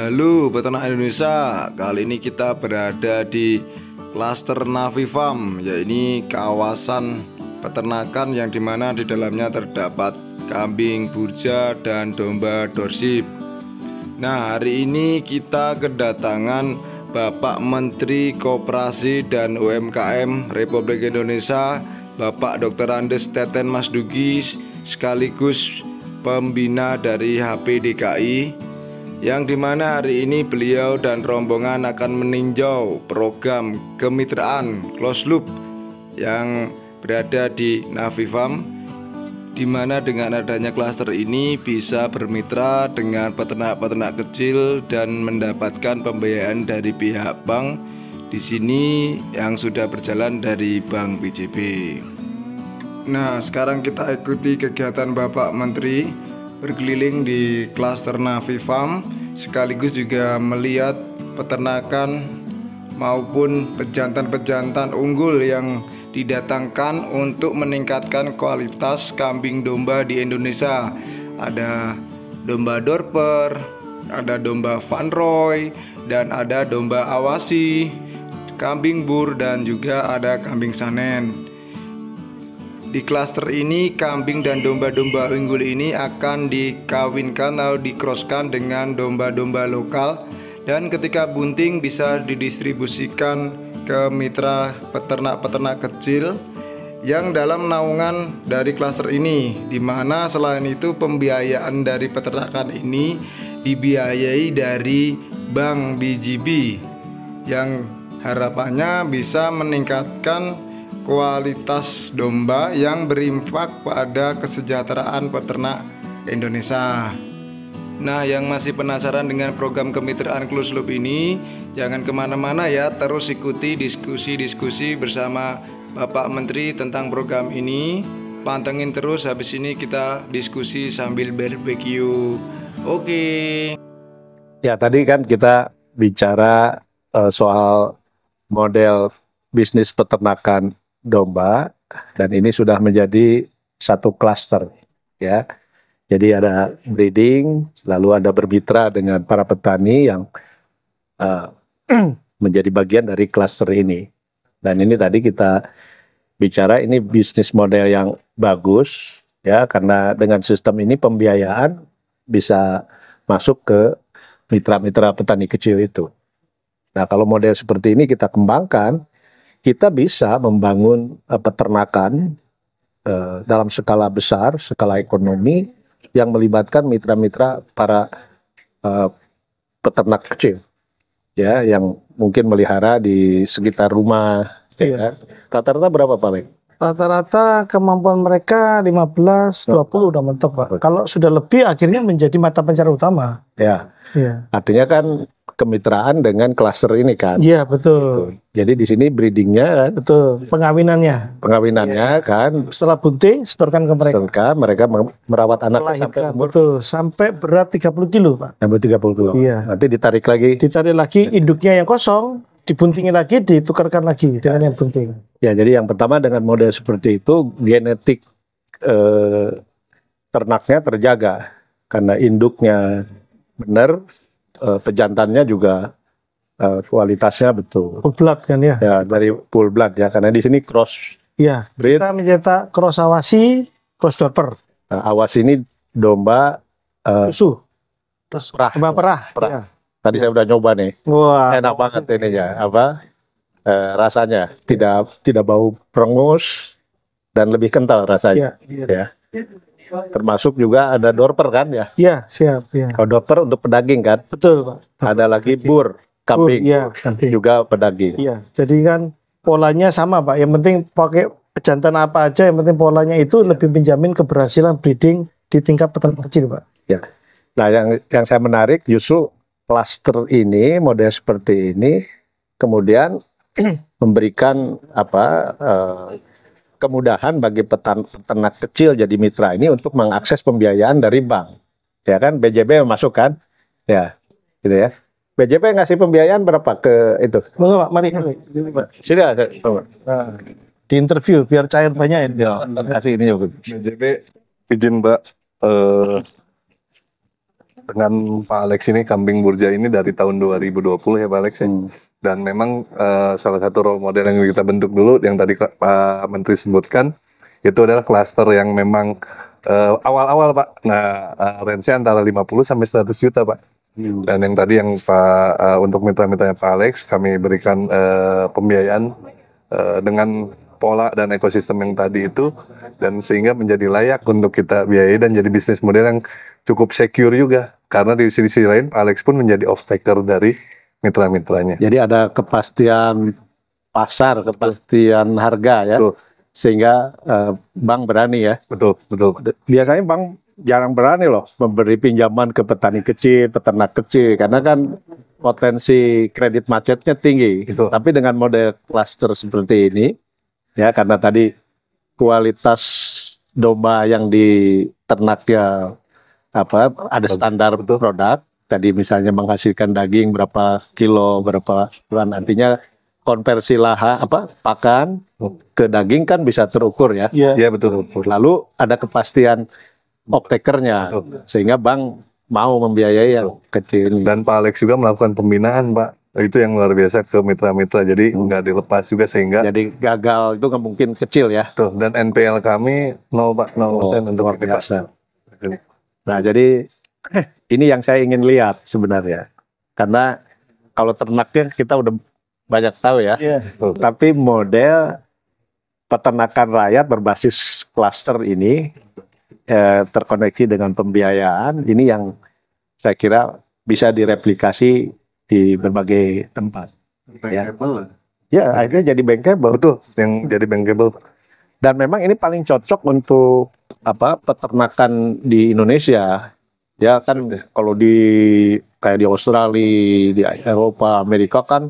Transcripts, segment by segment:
Halo peternak Indonesia, kali ini kita berada di klaster Navi Farm, yaitu kawasan peternakan yang dimana di dalamnya terdapat kambing burja dan domba dorsip. Nah, hari ini kita kedatangan Bapak Menteri Koperasi dan UMKM Republik Indonesia, Bapak Dr. Andes Teten Mas Dugis, sekaligus pembina dari HPDKI yang dimana hari ini beliau dan rombongan akan meninjau program kemitraan close loop yang berada di Navifam di mana dengan adanya klaster ini bisa bermitra dengan peternak-peternak kecil dan mendapatkan pembiayaan dari pihak bank di sini yang sudah berjalan dari Bank BJB. Nah, sekarang kita ikuti kegiatan Bapak Menteri berkeliling di klaster Navi Farm sekaligus juga melihat peternakan maupun pejantan-pejantan unggul yang didatangkan untuk meningkatkan kualitas kambing domba di Indonesia. Ada domba Dorper, ada domba Van Roy, dan ada domba Awasi, kambing bur dan juga ada kambing sanen. Di klaster ini kambing dan domba-domba unggul ini akan dikawinkan atau dikroskan dengan domba-domba lokal dan ketika bunting bisa didistribusikan ke mitra peternak-peternak kecil yang dalam naungan dari klaster ini di mana selain itu pembiayaan dari peternakan ini dibiayai dari Bank BGB yang harapannya bisa meningkatkan kualitas domba yang berimpak pada kesejahteraan peternak Indonesia. Nah, yang masih penasaran dengan program kemitraan Close Loop ini, jangan kemana-mana ya, terus ikuti diskusi-diskusi bersama Bapak Menteri tentang program ini. Pantengin terus, habis ini kita diskusi sambil barbecue. Oke. Okay. Ya, tadi kan kita bicara uh, soal model bisnis peternakan domba dan ini sudah menjadi satu klaster ya. Jadi ada breeding, lalu ada bermitra dengan para petani yang uh, menjadi bagian dari klaster ini. Dan ini tadi kita bicara ini bisnis model yang bagus ya karena dengan sistem ini pembiayaan bisa masuk ke mitra-mitra petani kecil itu. Nah, kalau model seperti ini kita kembangkan, kita bisa membangun eh, peternakan eh, dalam skala besar, skala ekonomi yang melibatkan mitra-mitra para eh, peternak kecil ya yang mungkin melihara di sekitar rumah. Ya iya. kan. Rata-rata ya. berapa paling? Rata-rata kemampuan mereka 15, 20 udah mentok, Pak. Kalau sudah lebih akhirnya menjadi mata pencarian utama. Ya. ya. Artinya kan kemitraan dengan klaster ini kan. Iya, betul. Gitu. Jadi di sini breedingnya kan. Betul. Pengawinannya. Pengawinannya ya. kan. Setelah bunting, setorkan ke mereka. Setorkan, mereka merawat anak sampai umur. Betul, sampai berat 30 kilo, Pak. Sampai 30 kilo. Iya. Nanti ditarik lagi. Ditarik lagi, iya. induknya yang kosong, dibuntingin lagi, ditukarkan lagi dengan yang bunting. Ya, jadi yang pertama dengan model seperti itu genetik eh, ternaknya terjaga karena induknya benar, eh, pejantannya juga eh, kualitasnya betul. Full blood kan ya? Ya, dari full blood ya, karena di sini cross. Ya, breed. kita mencetak cross awasi, cross dorper. Nah, awas ini domba eh, susu, terus perah, domba perah. perah. Ya Tadi saya udah nyoba nih. Wah, enak banget ini ya. Apa? Eh, rasanya tidak tidak bau perengus dan lebih kental rasanya. Ya. ya. Termasuk juga ada dorper kan ya? Iya, siap, ya. Kalau oh, dorper untuk pedaging kan? Betul, Pak. Ada lagi bur kambing. Iya, Kambing. Juga pedaging. Iya. Jadi kan polanya sama, Pak. Yang penting pakai jantan apa aja, yang penting polanya itu ya. lebih menjamin keberhasilan breeding di tingkat peternak kecil, Pak. Ya. Nah, yang yang saya menarik justru Plaster ini model seperti ini kemudian memberikan apa eh, kemudahan bagi petan, peternak kecil jadi mitra ini untuk mengakses pembiayaan dari bank ya kan BJB masukkan ya gitu ya BJB ngasih pembiayaan berapa ke itu? Monggo Pak, mari. Sini, nah, di interview biar cair banyak ya. kasih ini BJP izin Mbak eh, dengan Pak Alex ini kambing burja ini dari tahun 2020 ya Pak Alex ya. Hmm. Dan memang uh, salah satu role model yang kita bentuk dulu yang tadi Pak Menteri sebutkan itu adalah klaster yang memang eh, awal-awal uh, Pak. Nah, uh, eh, range antara 50 sampai 100 juta Pak. Hmm. Dan yang tadi yang Pak uh, untuk mitra-mitranya Pak Alex kami berikan uh, pembiayaan uh, dengan pola dan ekosistem yang tadi itu dan sehingga menjadi layak untuk kita biayai dan jadi bisnis model yang cukup secure juga karena di sisi lain Alex pun menjadi off taker dari mitra-mitranya. Jadi ada kepastian pasar, kepastian betul. harga ya. Betul. Sehingga uh, bank berani ya. Betul, betul. Biasanya bank jarang berani loh memberi pinjaman ke petani kecil, peternak kecil karena kan potensi kredit macetnya tinggi. Betul. Tapi dengan model cluster seperti ini ya karena tadi kualitas domba yang di ternaknya apa ada standar Betul. produk tadi misalnya menghasilkan daging berapa kilo berapa bulan nantinya konversi laha apa pakan oh. ke daging kan bisa terukur ya iya ya, betul lalu ada kepastian optekernya sehingga bank mau membiayai yang kecil dan Pak Alex juga melakukan pembinaan Pak itu yang luar biasa ke mitra-mitra jadi hmm. nggak hmm. dilepas juga sehingga jadi gagal itu nggak mungkin kecil ya tuh dan NPL kami nol pak nol oh, untuk biasa Nah, jadi ini yang saya ingin lihat sebenarnya. Karena kalau ternaknya kita udah banyak tahu ya. Yeah. Iya. Tapi model peternakan rakyat berbasis klaster ini eh, terkoneksi dengan pembiayaan ini yang saya kira bisa direplikasi di berbagai tempat. Bankable. Ya. ya akhirnya jadi bankable tuh. Yang jadi bankable. Dan memang ini paling cocok untuk apa peternakan di Indonesia. Ya kan kalau di kayak di Australia, di Eropa, Amerika kan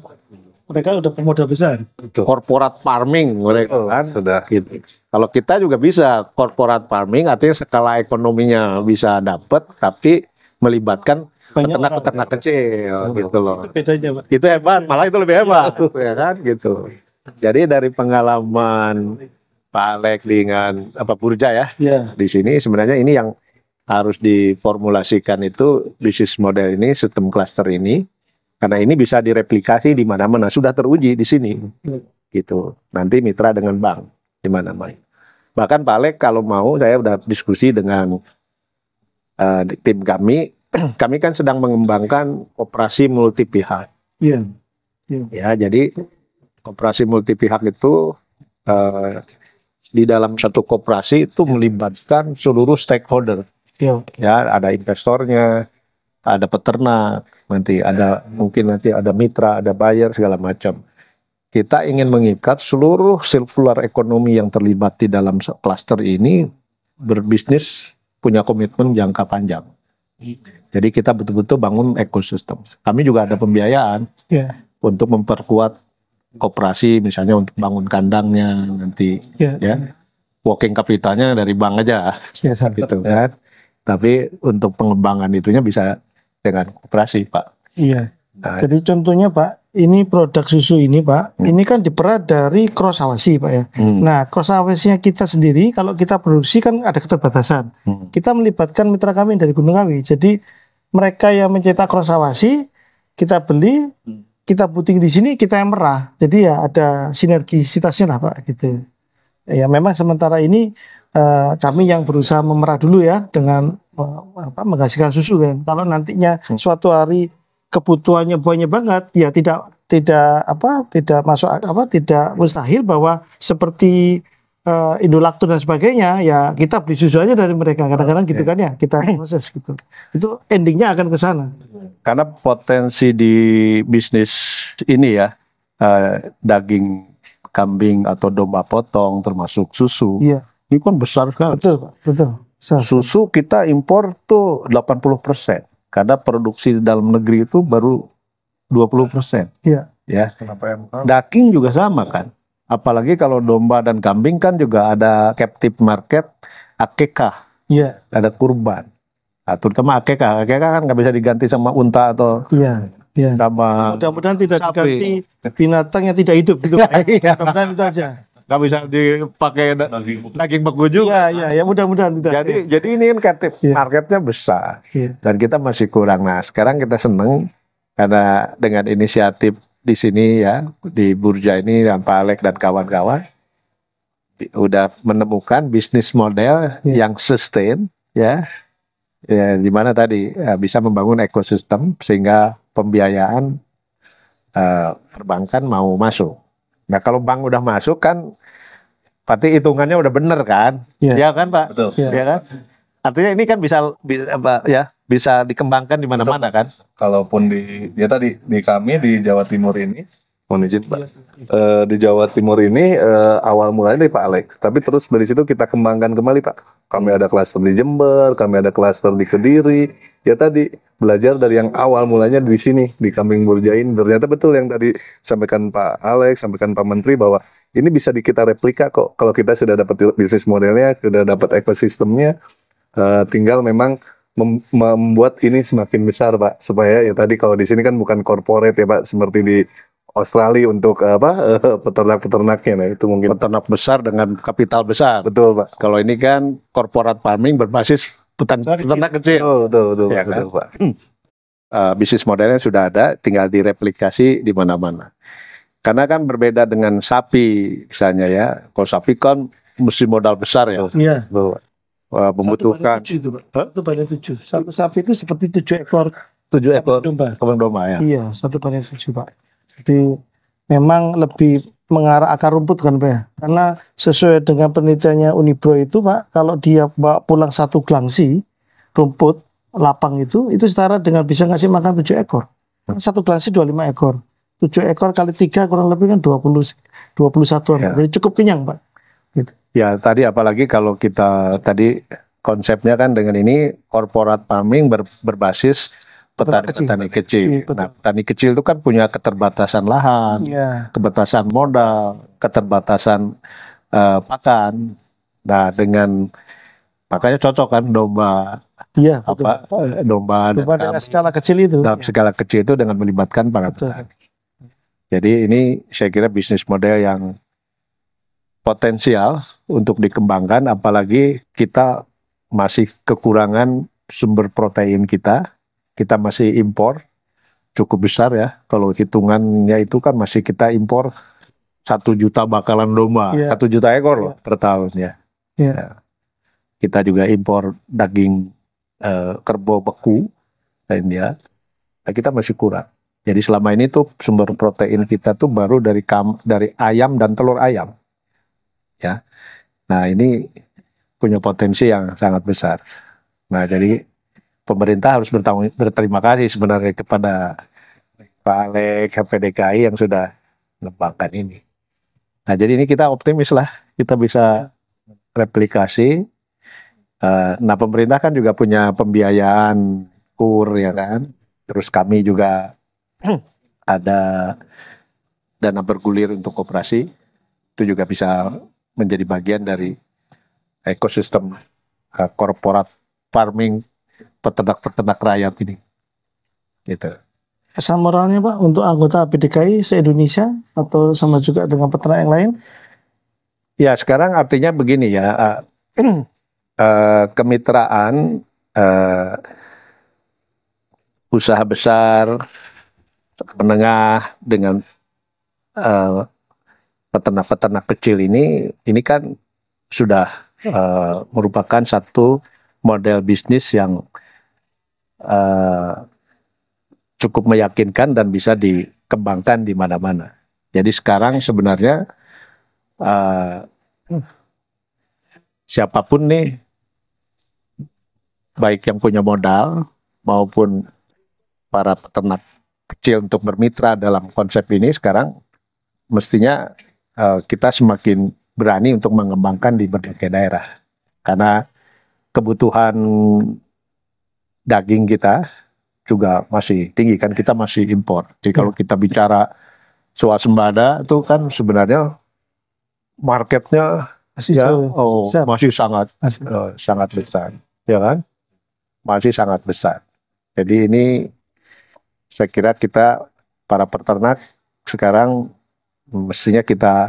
mereka udah pemodal besar. korporat farming mereka Betul, kan sudah gitu. Kalau kita juga bisa korporat farming artinya skala ekonominya bisa dapat tapi melibatkan peternak peternak kecil oh, gitu loh. Itu bedanya, Pak. Itu hebat, malah itu lebih hebat ya, ya kan gitu. Jadi dari pengalaman Pak Alek dengan apa purja ya. Yeah. Di sini sebenarnya ini yang harus diformulasikan itu bisnis model ini, sistem cluster ini karena ini bisa direplikasi di mana-mana sudah teruji di sini. Hmm. Gitu. Nanti mitra dengan bank di mana-mana. Bahkan Pak Alek kalau mau saya udah diskusi dengan uh, tim kami, kami kan sedang mengembangkan operasi multi pihak. Yeah. Yeah. Ya, jadi operasi multi pihak itu uh, di dalam satu koperasi itu iya. melibatkan seluruh stakeholder. Ya, ya ada investornya, ada peternak, nanti ada mungkin nanti ada mitra, ada buyer segala macam. Kita ingin mengikat seluruh circular ekonomi yang terlibat di dalam cluster ini berbisnis punya komitmen jangka panjang. Iya. Jadi kita betul-betul bangun ekosistem. Kami juga ada pembiayaan ya. untuk memperkuat koperasi misalnya untuk bangun kandangnya nanti ya, ya. walking capitalnya dari bank aja ya, gitu kan tapi untuk pengembangan itunya bisa dengan koperasi pak iya nah, jadi contohnya pak ini produk susu ini pak hmm. ini kan diperah dari cross awasi pak ya hmm. nah cross awasinya kita sendiri kalau kita produksi kan ada keterbatasan hmm. kita melibatkan mitra kami dari Gunung Kawi jadi mereka yang mencetak cross awasi kita beli hmm kita puting di sini kita yang merah jadi ya ada sinergisitasnya lah pak gitu ya memang sementara ini uh, kami yang berusaha memerah dulu ya dengan uh, apa menghasilkan susu kan kalau nantinya hmm. suatu hari kebutuhannya banyak banget ya tidak tidak apa tidak masuk apa tidak mustahil bahwa seperti uh, eh, indolaktur dan sebagainya, ya kita beli susu aja dari mereka. Kadang-kadang gitu kan ya, kita proses gitu. Itu endingnya akan ke sana. Karena potensi di bisnis ini ya, uh, daging kambing atau domba potong termasuk susu, iya. ini kan besar kan? Betul, betul. Besar. Susu kita impor tuh 80 persen. Karena produksi di dalam negeri itu baru 20 persen. Iya. Ya. Kenapa MK? Daging juga sama kan Apalagi kalau domba dan kambing kan juga ada captive market akekah. Iya. Yeah. Ada kurban. Nah, terutama akekah. Akekah kan nggak bisa diganti sama unta atau Iya. Yeah. Ya. sama mudah-mudahan tidak sapi. diganti binatang yang tidak hidup gitu ya, mudah-mudahan itu aja nggak bisa dipakai daging beku juga ya, ya, ya mudah-mudahan tidak jadi ya. jadi ini kan kreatif ya. marketnya besar ya. dan kita masih kurang nah sekarang kita seneng karena dengan inisiatif di sini ya di Burja ini dan Pak Alek dan kawan-kawan udah menemukan bisnis model yeah. yang sustain ya ya di mana tadi ya, bisa membangun ekosistem sehingga pembiayaan uh, perbankan mau masuk. Nah kalau bank udah masuk kan pasti hitungannya udah bener kan? Yeah. Ya kan Pak? Betul. Yeah. Ya kan? Ya. Artinya ini kan bisa, bisa apa ya bisa dikembangkan di mana-mana kan? Kalaupun di ya tadi di kami di Jawa Timur ini mohon izin Pak. Uh, di Jawa Timur ini uh, awal mulanya dari Pak Alex, tapi terus dari situ kita kembangkan kembali Pak. Kami ada klaster di Jember, kami ada klaster di Kediri. Ya tadi belajar dari yang awal mulanya di sini di Kambing Burjain. Ternyata betul yang tadi sampaikan Pak Alex, sampaikan Pak Menteri bahwa ini bisa di kita replika kok kalau kita sudah dapat bisnis modelnya, sudah dapat ekosistemnya. Uh, tinggal memang mem membuat ini semakin besar, Pak. Supaya ya tadi kalau di sini kan bukan corporate ya, Pak, seperti di Australia untuk apa peternak-peternaknya nah itu mungkin peternak besar dengan kapital besar. Betul, Pak. Kalau ini kan corporate farming berbasis petern peternak kecil. kecil. Betul, betul, betul, ya, betul, kan? Pak. Uh, bisnis modelnya sudah ada, tinggal direplikasi di mana-mana. Karena kan berbeda dengan sapi misalnya ya. Kalau sapi kan mesti modal besar ya. Iya. Wah, membutuhkan satu banding tujuh itu pak satu banding tujuh satu sapi itu seperti tujuh ekor tujuh ekor domba kembang domba ya iya satu banding tujuh pak jadi memang lebih mengarah akar rumput kan pak ya? karena sesuai dengan penelitiannya Unibro itu pak kalau dia bawa pulang satu gelangsi rumput lapang itu itu setara dengan bisa ngasih makan tujuh ekor hmm. satu gelangsi dua lima ekor tujuh ekor kali tiga kurang lebih kan dua puluh dua puluh satu iya. jadi cukup kenyang pak Gitu. Ya tadi apalagi kalau kita tadi konsepnya kan dengan ini korporat farming ber, berbasis petani kecil. petani kecil. Iya, nah, petani kecil itu kan punya keterbatasan lahan, ya. keterbatasan modal, keterbatasan uh, eh, pakan. Nah, dengan makanya cocok kan domba. Iya, apa domba, domba dalam, dengan skala kecil itu. Dalam ya. skala kecil itu dengan melibatkan para petani. Jadi ini saya kira bisnis model yang potensial untuk dikembangkan apalagi kita masih kekurangan sumber protein kita. Kita masih impor cukup besar ya. Kalau hitungannya itu kan masih kita impor satu juta bakalan domba, iya. satu yeah. juta ekor yeah. Iya. per tahun ya. Yeah. Ya. kita juga impor daging eh, kerbau beku lainnya. Nah, kita masih kurang. Jadi selama ini tuh sumber protein kita tuh baru dari kam, dari ayam dan telur ayam ya. Nah, ini punya potensi yang sangat besar. Nah, jadi pemerintah harus bertanggung, berterima kasih sebenarnya kepada Pak Alek, KPDKI yang sudah mengembangkan ini. Nah, jadi ini kita optimis lah, kita bisa replikasi. Eh, nah, pemerintah kan juga punya pembiayaan kur, ya kan? Terus kami juga ada dana bergulir untuk operasi itu juga bisa menjadi bagian dari ekosistem uh, korporat farming peternak-peternak rakyat ini. Gitu. Pesan moralnya Pak untuk anggota APDKI se-Indonesia atau sama juga dengan peternak yang lain? Ya sekarang artinya begini ya, uh, uh, kemitraan uh, usaha besar menengah dengan uh, peternak-peternak kecil ini ini kan sudah uh, merupakan satu model bisnis yang uh, cukup meyakinkan dan bisa dikembangkan di mana-mana. Jadi sekarang sebenarnya uh, siapapun nih baik yang punya modal maupun para peternak kecil untuk bermitra dalam konsep ini sekarang mestinya uh, kita semakin berani untuk mengembangkan di berbagai daerah karena kebutuhan daging kita juga masih tinggi kan kita masih impor. Jadi ya. kalau kita bicara swasembada itu kan sebenarnya marketnya masih ya, Oh, masih sangat masih. Uh, sangat besar, ya kan? Masih sangat besar. Jadi ini saya kira kita para peternak sekarang mestinya kita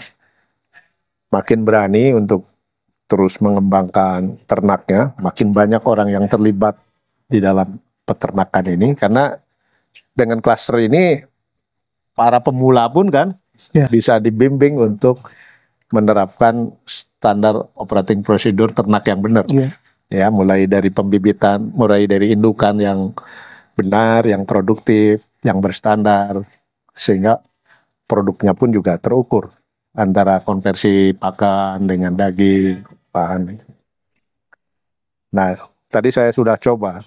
makin berani untuk terus mengembangkan ternaknya, makin banyak orang yang terlibat di dalam peternakan ini karena dengan klaster ini para pemula pun kan yeah. bisa dibimbing untuk menerapkan standar operating procedure ternak yang benar. Yeah. Ya, mulai dari pembibitan, mulai dari indukan yang benar, yang produktif, yang berstandar sehingga produknya pun juga terukur antara konversi pakan dengan daging pakan. Nah, tadi saya sudah coba.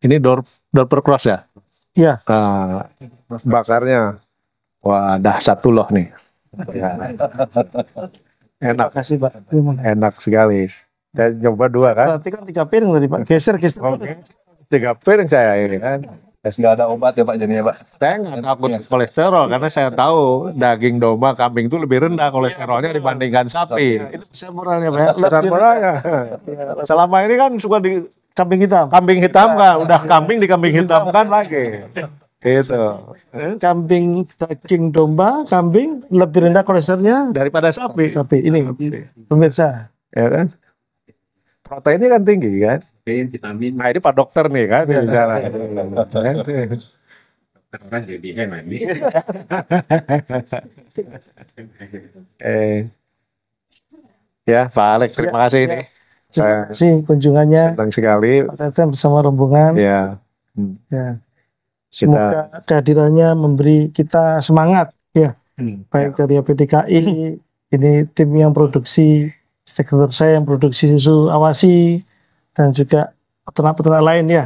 Ini door door cross ya? Iya. Uh, bakarnya wah dahsyat loh nih. Ya. Enak. sih kasih, Pak. Enak sekali. Saya coba dua kan. Berarti kan tiga piring tadi Pak. Geser geser. Okay. Tiga piring saya ini kan nggak ada obat ya Pak jadinya Pak. Saya nggak takut ya. kolesterol karena saya tahu daging domba kambing itu lebih rendah kolesterolnya iya. dibandingkan sapi. Iya. itu bisa moralnya Pak. Besar moralnya. Iya, Selama ini kan suka di kambing hitam. Kambing hitam kan udah kambing di kambing hitam kan lagi. Itu. Eh, kambing daging domba, kambing lebih rendah kolesterolnya daripada sapi. Sapi ini pemirsa. Ya kan? Proteinnya kan tinggi kan? vitamin, vitamin. Nah ini Pak Dokter nih kan, ya, jalan. Iya, iya. Dokter orang jadi hemat nih. eh, ya Pak Alek terima kasih ya, ini. Terima eh, kasih kunjungannya. Senang sekali. Pak bersama rombongan. Ya. Hmm. ya. Semoga kita... kehadirannya memberi kita semangat ya. Hmm. Baik ya. dari PDKI, hmm. ini tim yang produksi stakeholder saya yang produksi susu awasi dan juga peternak-peternak lain ya.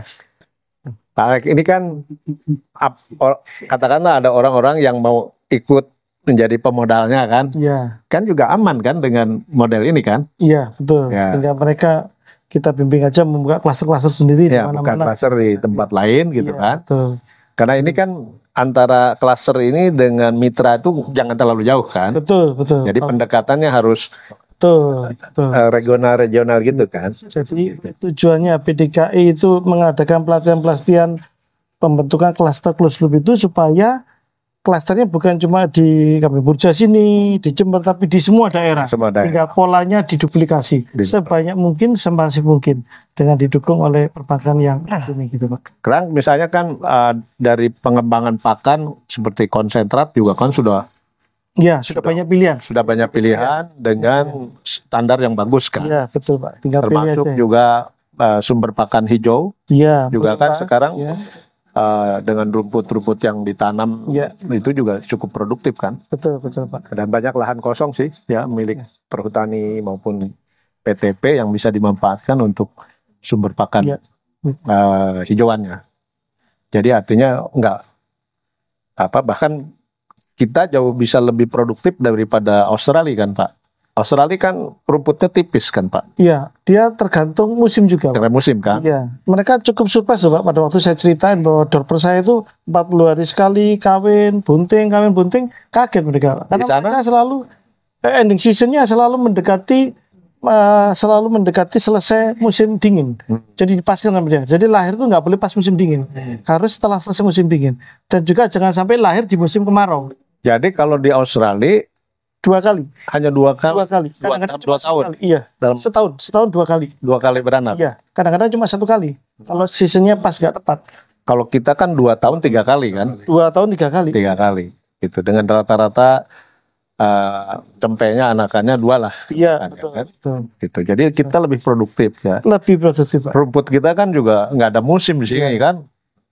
Pak Alek, ini kan katakanlah ada orang-orang yang mau ikut menjadi pemodalnya kan, Iya. kan juga aman kan dengan model ini kan? Iya betul. Ya. Tinggal mereka kita bimbing aja membuka klaster-klaster sendiri ya, di mana-mana. klaster di tempat lain gitu ya, kan? Betul. Karena ini kan antara klaster ini dengan mitra itu jangan terlalu jauh kan? Betul, betul. Jadi pendekatannya harus Eh, regional-regional gitu kan. Jadi tujuannya PDKI itu mengadakan pelatihan-pelatihan pembentukan klaster close loop itu supaya klasternya bukan cuma di Kabupaten Burja sini, di Jember, tapi di semua daerah. Semua daerah. Hingga polanya diduplikasi sebanyak mungkin, semasif mungkin dengan didukung oleh perbankan yang ini gitu Pak. Kerang misalnya kan uh, dari pengembangan pakan seperti konsentrat juga kan sudah Ya, sudah, sudah banyak pilihan. Sudah banyak pilihan dengan standar yang bagus kan. Iya, betul Pak. Tinggal Termasuk pilih aja. juga uh, sumber pakan hijau. Iya. Juga betul, kan Pak. sekarang ya. Uh, dengan rumput-rumput yang ditanam ya. itu juga cukup produktif kan? Betul betul pak. Dan banyak lahan kosong sih ya milik ya. perhutani maupun PTP yang bisa dimanfaatkan untuk sumber pakan ya. uh, hijauannya. Jadi artinya enggak apa bahkan kita jauh bisa lebih produktif daripada Australia kan Pak. Australia kan rumputnya tipis kan Pak? Iya, dia tergantung musim juga. Tergantung musim kan? Iya. Mereka cukup surprise Pak pada waktu saya ceritain bahwa dorper saya itu 40 hari sekali kawin, bunting, kawin, bunting, kaget mereka. Karena Di sana? mereka selalu eh, ending seasonnya selalu mendekati uh, selalu mendekati selesai musim dingin. Hmm. Jadi dipaskan sama dia. Jadi lahir itu nggak boleh pas musim dingin. Hmm. Harus setelah selesai musim dingin. Dan juga jangan sampai lahir di musim kemarau. Jadi kalau di Australia dua kali, hanya dua kali, dua kali, kadang-kadang dua, tahun, kali. iya, dalam setahun, setahun dua kali, dua kali beranak, iya, kadang-kadang cuma satu kali, kalau sisinya pas gak tepat. Kalau kita kan dua tahun tiga kali kan? Dua tahun tiga kali. Tiga kali, itu Dengan rata-rata uh, anakannya dua lah. Iya, kan, ya betul, kan? betul. Gitu. Jadi kita iya. lebih produktif ya. Lebih produktif. Rumput kita kan juga nggak ada musim di sini iya. kan.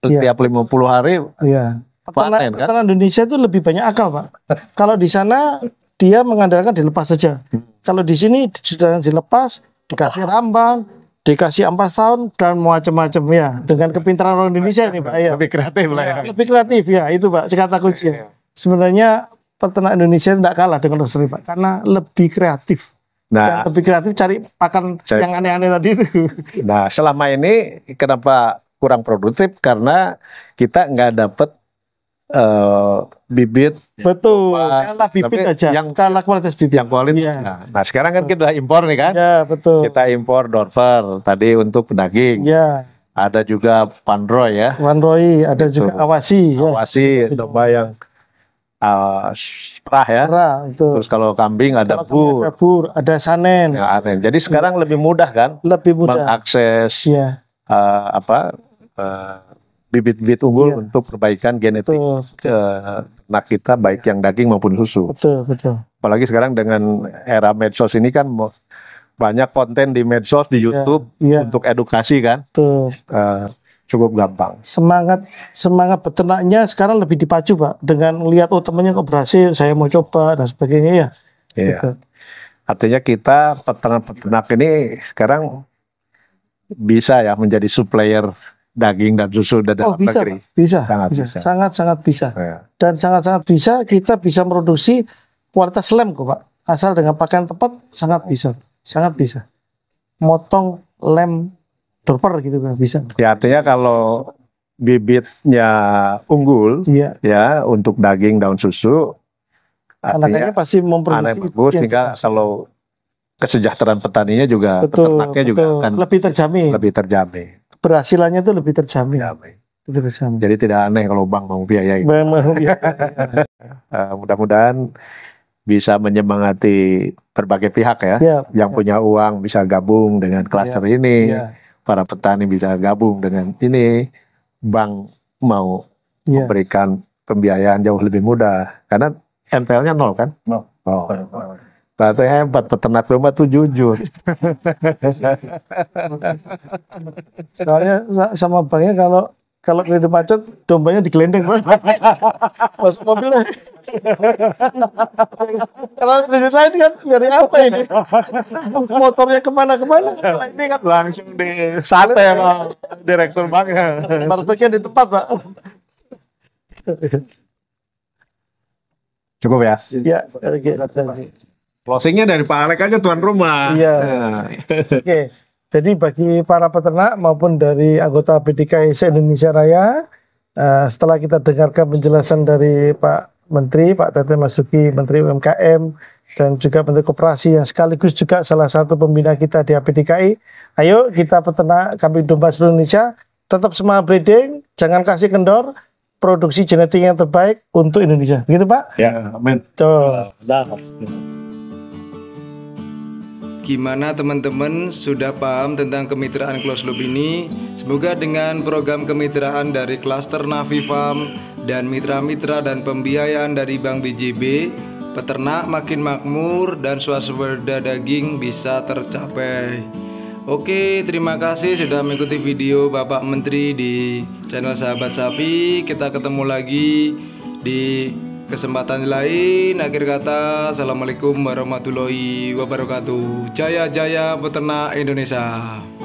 Iya. setiap lima 50 hari Iya. Peternak, peternak kan? Indonesia itu lebih banyak akal, Pak. Kalau di sana dia mengandalkan dilepas saja. Hmm. Kalau di sini sudah dilepas, dikasih rambang, dikasih ampas tahun dan macam-macam ya. Dengan kepintaran orang Indonesia ini, Pak. Ya. Lebih kreatif lah ya. Iya, lebih kreatif ya, itu Pak, kata kunci. Iya, iya. Sebenarnya peternak Indonesia tidak kalah dengan Australia, Pak, karena lebih kreatif. Nah, dan lebih kreatif cari pakan cari, yang aneh-aneh tadi itu. Nah, selama ini kenapa kurang produktif karena kita nggak dapat uh, bibit. Ya. Betul. Kalah bibit tapi aja. Yang kalah kualitas bibit. Yang kualitas. Ya. Nah, nah, sekarang kan kita impor nih kan. Ya, betul. Kita impor dorper tadi untuk daging. Ya. Ada juga pandroy ya. Pandroy, ada gitu. juga awasi. Ya. Awasi domba yang uh, ya. Perah, itu. Terus kalau kambing ada kalau bur. Ada bur, ada sanen. Ya, Jadi sekarang ya. lebih mudah kan? Lebih mudah. Mengakses ya. uh, apa? Uh, bibit-bibit unggul iya. untuk perbaikan genetik betul, eh, ke kita baik yang daging maupun susu. Betul, betul. Apalagi sekarang dengan era medsos ini kan banyak konten di medsos di iya, YouTube iya, iya. untuk edukasi kan. Betul. Uh, cukup gampang. Semangat semangat peternaknya sekarang lebih dipacu, Pak, dengan lihat oh temannya kok berhasil, saya mau coba dan sebagainya ya. Iya. iya. Artinya kita peternak-peternak ini sekarang bisa ya menjadi supplier daging dan susu dan oh, bisa, negeri. Bisa, sangat bisa. bisa. Sangat sangat bisa. Ya. Dan sangat sangat bisa kita bisa produksi kualitas lem kok pak. Asal dengan pakaian tepat sangat bisa, sangat bisa. Motong lem terper gitu kan bisa. Ya artinya kalau bibitnya unggul ya, ya untuk daging daun susu anaknya pasti memproduksi bagus sehingga kalau kesejahteraan petaninya juga Betul, peternaknya juga akan lebih terjamin. Lebih terjamin keberhasilannya itu lebih terjamin. Ya, lebih terjamin. Jadi tidak aneh kalau bank mau biaya. Gitu. mau biaya. uh, eh, mudah-mudahan bisa menyemangati berbagai pihak ya, ya yang ya. punya uang bisa gabung dengan klaster ya, ini, ya. para petani bisa gabung dengan ini, bank mau ya. memberikan pembiayaan jauh lebih mudah karena NPL-nya nol kan? Nol. Oh. Tante hebat, peternak domba tuh jujur. Soalnya sama bangnya kalau kalau kredit macet, dombanya digelendeng. Masuk mobilnya. Kalau kredit lain kan nyari apa ini? Motornya kemana-kemana? Ini kan langsung di sate sama direktur banknya. Partiknya di tempat pak. Cukup ya? Ya. Oke. Closingnya dari Pak Alek aja tuan rumah. Iya. Nah. Oke. Jadi bagi para peternak maupun dari anggota se Indonesia Raya, eh, setelah kita dengarkan penjelasan dari Pak Menteri, Pak Tete Masuki, Menteri UMKM, dan juga Menteri Koperasi yang sekaligus juga salah satu pembina kita di APDKI, ayo kita peternak kambing domba seluruh Indonesia, tetap semangat breeding, jangan kasih kendor, produksi genetik yang terbaik untuk Indonesia. Begitu Pak? Ya, amin. Tuh. Gimana teman-teman sudah paham tentang kemitraan close loop ini? Semoga dengan program kemitraan dari klaster Navi dan mitra-mitra dan pembiayaan dari Bank BJB, peternak makin makmur dan swasembada daging bisa tercapai. Oke, terima kasih sudah mengikuti video Bapak Menteri di channel Sahabat Sapi. Kita ketemu lagi di kesempatan lain. Akhir kata, Assalamualaikum warahmatullahi wabarakatuh. Jaya Jaya Peternak Indonesia.